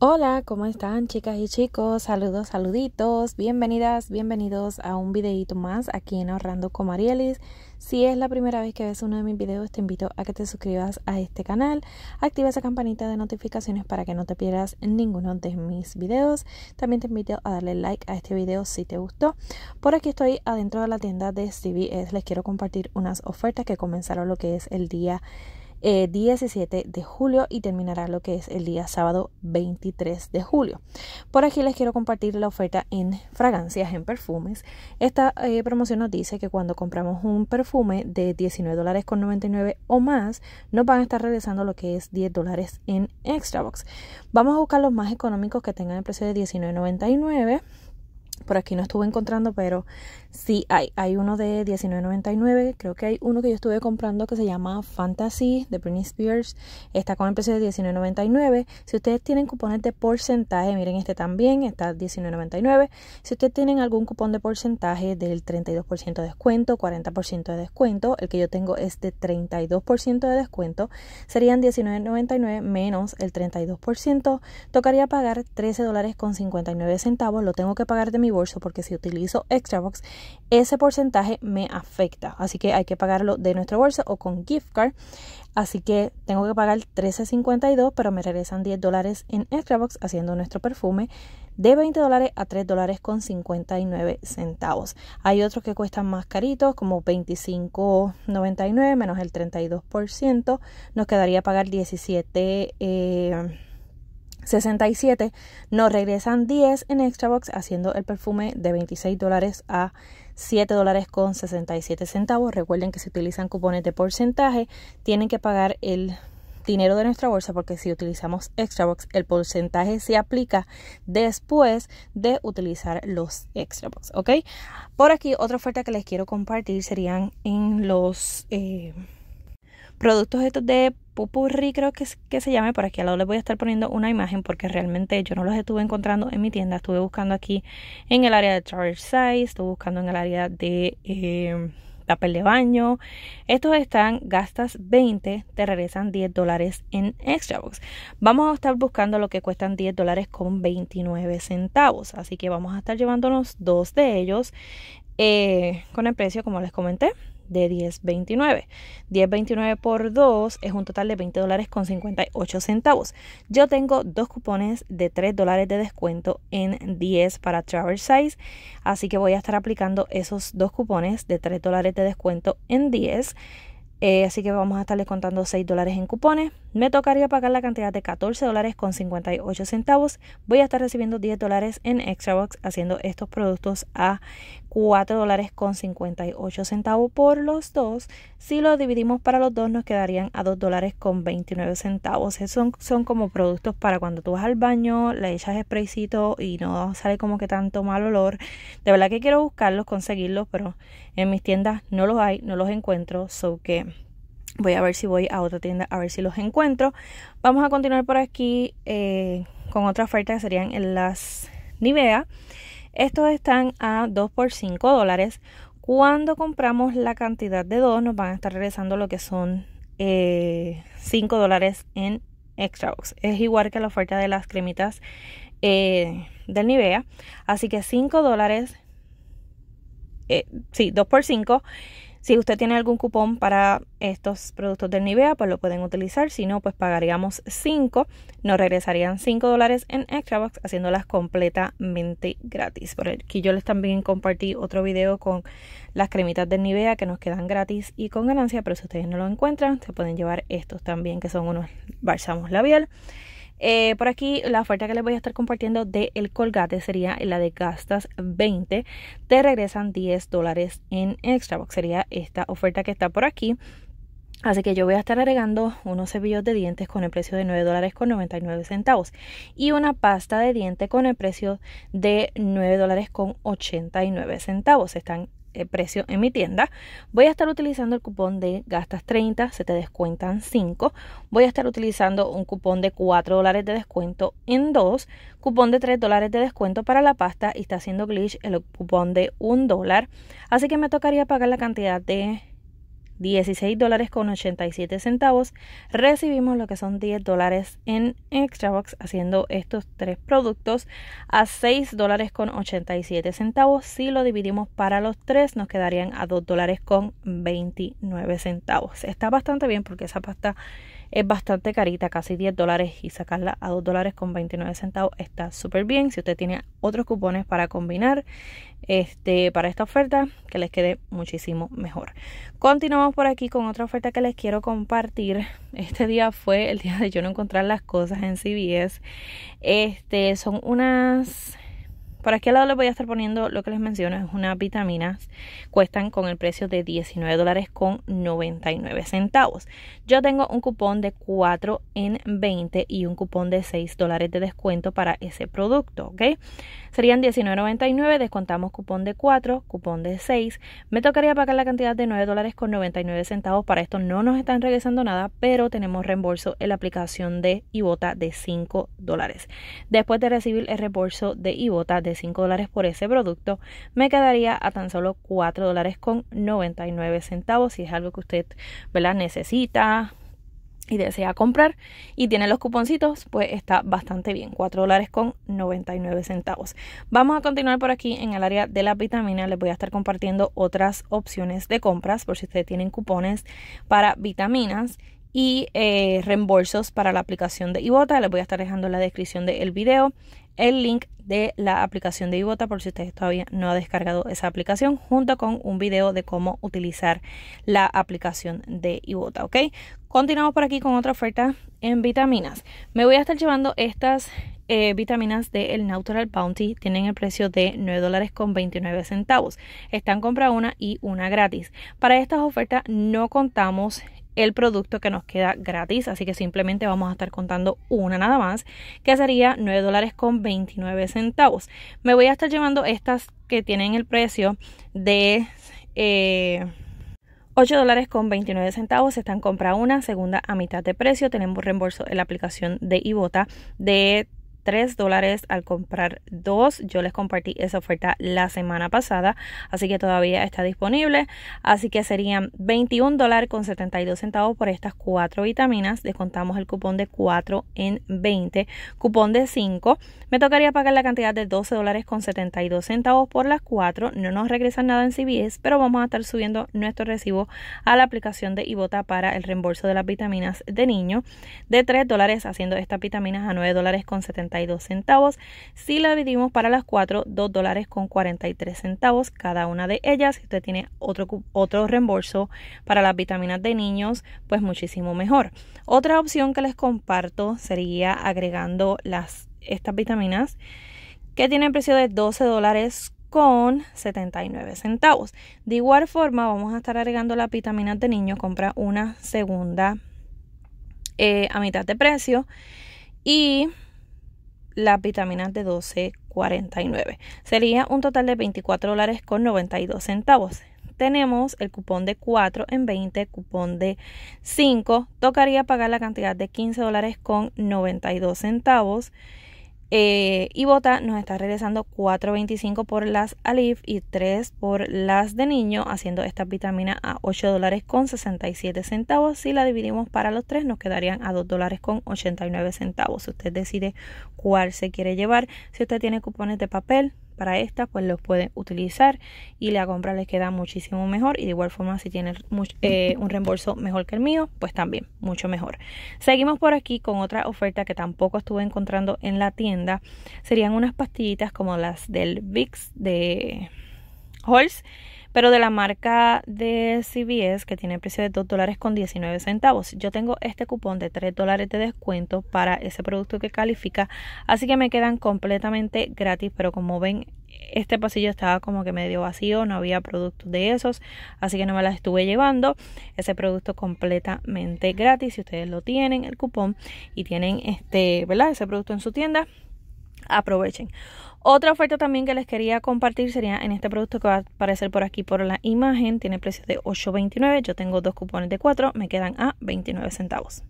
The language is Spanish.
Hola, ¿cómo están chicas y chicos? Saludos, saluditos, bienvenidas, bienvenidos a un videito más aquí en Ahorrando con Marielis. Si es la primera vez que ves uno de mis videos, te invito a que te suscribas a este canal, activa esa campanita de notificaciones para que no te pierdas ninguno de mis videos. También te invito a darle like a este video si te gustó. Por aquí estoy adentro de la tienda de CBS, les quiero compartir unas ofertas que comenzaron lo que es el día 17 eh, de julio y terminará lo que es el día sábado 23 de julio. Por aquí les quiero compartir la oferta en fragancias, en perfumes. Esta eh, promoción nos dice que cuando compramos un perfume de $19.99 dólares con o más, nos van a estar regresando lo que es 10 dólares en Extra Box. Vamos a buscar los más económicos que tengan el precio de 19.99 por aquí no estuve encontrando, pero sí hay. Hay uno de $19.99. Creo que hay uno que yo estuve comprando que se llama Fantasy de Britney Spears. Está con el precio de $19.99. Si ustedes tienen cupones de porcentaje, miren este también, está $19.99. Si ustedes tienen algún cupón de porcentaje del 32% de descuento, 40% de descuento, el que yo tengo es de 32% de descuento, serían $19.99 menos el 32%. Tocaría pagar dólares con centavos. Lo tengo que pagar de mi bolsa porque si utilizo box ese porcentaje me afecta. Así que hay que pagarlo de nuestro bolso o con gift card. Así que tengo que pagar $13.52, pero me regresan 10 dólares en box haciendo nuestro perfume de 20 dólares a 3 dólares con 59 centavos. Hay otros que cuestan más caritos, como 25.99 menos el 32%. Nos quedaría pagar 17. 67. Nos regresan 10 en Extra Box haciendo el perfume de 26 dólares a 7 dólares con 67 centavos. Recuerden que si utilizan cupones de porcentaje, tienen que pagar el dinero de nuestra bolsa porque si utilizamos extra box el porcentaje se aplica después de utilizar los extra box ok por aquí otra oferta que les quiero compartir serían en los eh, productos estos de Pupurri creo que, que se llame, por aquí al lado les voy a estar poniendo una imagen porque realmente yo no los estuve encontrando en mi tienda, estuve buscando aquí en el área de Charge Size, estuve buscando en el área de em, papel de baño, estos están, gastas 20, te regresan 10 dólares en extra box. Vamos a estar buscando lo que cuestan 10 dólares con 29 centavos, así que vamos a estar llevándonos dos de ellos eh, con el precio como les comenté de 10.29. 10.29 por 2 es un total de 20 dólares con 58 centavos. Yo tengo dos cupones de 3 dólares de descuento en 10 para Travel Size, así que voy a estar aplicando esos dos cupones de 3 dólares de descuento en 10 eh, así que vamos a estarles contando 6 dólares en cupones. Me tocaría pagar la cantidad de 14 dólares con 58 centavos. Voy a estar recibiendo 10 dólares en box haciendo estos productos a 4 dólares con 58 centavos por los dos. Si lo dividimos para los dos nos quedarían a 2 dólares con 29 centavos. son, son como productos para cuando tú vas al baño, le echas spraycito y no sale como que tanto mal olor. De verdad que quiero buscarlos, conseguirlos, pero en mis tiendas no los hay, no los encuentro. So que Voy a ver si voy a otra tienda a ver si los encuentro. Vamos a continuar por aquí eh, con otra oferta que serían las Nivea. Estos están a 2 por 5 dólares. Cuando compramos la cantidad de 2 nos van a estar regresando lo que son 5 eh, dólares en extra box. Es igual que la oferta de las cremitas eh, del Nivea. Así que 5 dólares. sí, 2 por 5 si usted tiene algún cupón para estos productos de Nivea, pues lo pueden utilizar. Si no, pues pagaríamos 5. Nos regresarían 5 dólares en Extrabox haciéndolas completamente gratis. Por aquí yo les también compartí otro video con las cremitas de Nivea que nos quedan gratis y con ganancia. Pero si ustedes no lo encuentran, se pueden llevar estos también que son unos bálsamos labial. Eh, por aquí la oferta que les voy a estar compartiendo de el colgate sería la de gastas 20, te regresan 10 dólares en extra box. Sería esta oferta que está por aquí. Así que yo voy a estar agregando unos cepillos de dientes con el precio de 9 dólares con 99 centavos y una pasta de diente con el precio de 9 dólares con 89 centavos. Están eh, precio en mi tienda. Voy a estar utilizando el cupón de gastas 30, se te descuentan 5. Voy a estar utilizando un cupón de 4 dólares de descuento en 2, cupón de 3 dólares de descuento para la pasta y está haciendo glitch el cupón de 1 dólar. Así que me tocaría pagar la cantidad de 16 dólares con 87 centavos, recibimos lo que son 10 dólares en Extra Box haciendo estos tres productos a 6 dólares con 87 centavos. Si lo dividimos para los tres nos quedarían a 2 dólares con 29 centavos. Está bastante bien porque esa pasta es bastante carita, casi 10 dólares y sacarla a 2 dólares con 29 centavos está súper bien. Si usted tiene otros cupones para combinar este, para esta oferta, que les quede muchísimo mejor. Continuamos por aquí con otra oferta que les quiero compartir. Este día fue el día de yo no encontrar las cosas en CBS. Este, son unas por aquí al lado les voy a estar poniendo lo que les menciono, es unas vitaminas. Cuestan con el precio de 19 dólares con 99 centavos. Yo tengo un cupón de 4 en 20 y un cupón de 6 dólares de descuento para ese producto, ¿ok? Serían 19.99, descontamos cupón de 4, cupón de 6. Me tocaría pagar la cantidad de 9 dólares con 99 centavos. Para esto no nos están regresando nada, pero tenemos reembolso en la aplicación de Ibota de 5 dólares. Después de recibir el reembolso de Ibota de 5 dólares por ese producto, me quedaría a tan solo 4 dólares con 99 centavos si es algo que usted ¿verdad? necesita y desea comprar y tiene los cuponcitos, pues está bastante bien, 4 dólares con 99 centavos. Vamos a continuar por aquí en el área de las vitaminas, les voy a estar compartiendo otras opciones de compras por si ustedes tienen cupones para vitaminas y eh, reembolsos para la aplicación de Ibota. Les voy a estar dejando en la descripción del video el link de la aplicación de Ibota por si ustedes todavía no han descargado esa aplicación junto con un video de cómo utilizar la aplicación de Ibota, ¿ok? Continuamos por aquí con otra oferta en vitaminas. Me voy a estar llevando estas eh, vitaminas del El Natural Bounty tienen el precio de $9.29. dólares con 29 centavos. Están compra una y una gratis. Para estas ofertas no contamos el producto que nos queda gratis. Así que simplemente vamos a estar contando una nada más, que sería 9 dólares con 29 centavos. Me voy a estar llevando estas que tienen el precio de... 8 eh, dólares con 29 centavos están compra una, segunda a mitad de precio. Tenemos reembolso en la aplicación de Ibota de 3 dólares al comprar 2. Yo les compartí esa oferta la semana pasada, así que todavía está disponible. Así que serían 21 dólares con 72 centavos por estas cuatro vitaminas. Descontamos el cupón de 4 en 20, cupón de 5. Me tocaría pagar la cantidad de 12 dólares con 72 centavos por las cuatro. No nos regresan nada en CBS, pero vamos a estar subiendo nuestro recibo a la aplicación de Ibota para el reembolso de las vitaminas de niño de 3 dólares haciendo estas vitaminas a 9 dólares con 72 centavos. Si la dividimos para las 4, 2 dólares con 43 centavos cada una de ellas. Si usted tiene otro, otro reembolso para las vitaminas de niños, pues muchísimo mejor. Otra opción que les comparto sería agregando las, estas vitaminas que tienen precio de 12 dólares con 79 centavos. De igual forma, vamos a estar agregando las vitaminas de niños Compra una segunda eh, a mitad de precio. Y las vitaminas de 12.49. Sería un total de 24 dólares con 92 centavos. Tenemos el cupón de 4 en 20, cupón de 5. Tocaría pagar la cantidad de 15 dólares con 92 centavos eh, y Bota nos está regresando 4.25 por las Alif y 3 por las de niño, haciendo esta vitamina a 8 dólares con 67 centavos. Si la dividimos para los tres, nos quedarían a $2.89. dólares con 89 centavos. Usted decide cuál se quiere llevar. Si usted tiene cupones de papel, para estas pues los pueden utilizar y la compra les queda muchísimo mejor y de igual forma si tienen eh, un reembolso mejor que el mío pues también mucho mejor seguimos por aquí con otra oferta que tampoco estuve encontrando en la tienda serían unas pastillitas como las del VIX de Holz pero de la marca de CVS que tiene precio de 2 dólares con 19 centavos. Yo tengo este cupón de 3 dólares de descuento para ese producto que califica, así que me quedan completamente gratis, pero como ven este pasillo estaba como que medio vacío, no había productos de esos, así que no me las estuve llevando. Ese producto completamente gratis, si ustedes lo tienen, el cupón y tienen este, ¿verdad? Ese producto en su tienda, aprovechen. Otra oferta también que les quería compartir sería en este producto que va a aparecer por aquí por la imagen. Tiene precios de 8.29. Yo tengo dos cupones de cuatro Me quedan a 29 centavos.